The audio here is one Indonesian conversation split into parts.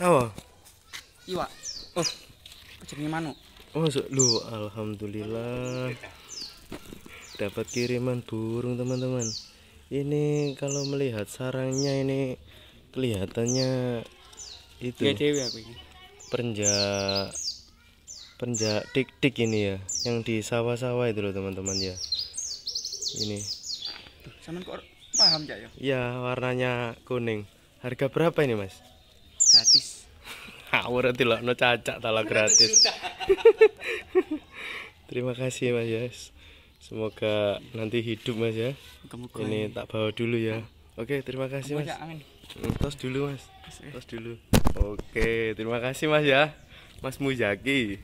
Apa? Iwa. Oh. Jenenge manu. Oh, so, lu alhamdulillah. Dapat kiriman burung, teman-teman. Ini kalau melihat sarangnya ini kelihatannya itu. Ya dewe aku ini. Perenja penjak tik-tik ini ya, yang di sawah-sawah itu loh, teman-teman ya. Ini. Tuh, kok paham ya? ya warnanya kuning. Harga berapa ini, Mas? gratis lo no cacak talak gratis terima kasih mas ya semoga nanti hidup mas ya ini tak bawa dulu ya oke terima kasih mas hmm, tos dulu mas eh. tos dulu oke terima kasih mas ya mas Mujaki.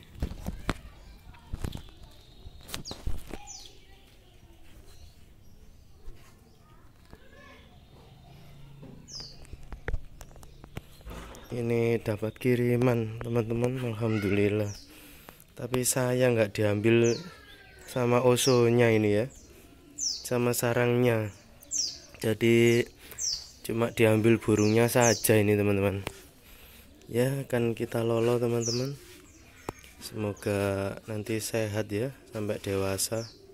ini dapat kiriman teman-teman Alhamdulillah tapi saya nggak diambil sama osonya ini ya sama sarangnya jadi cuma diambil burungnya saja ini teman-teman ya akan kita lolo teman-teman semoga nanti sehat ya sampai dewasa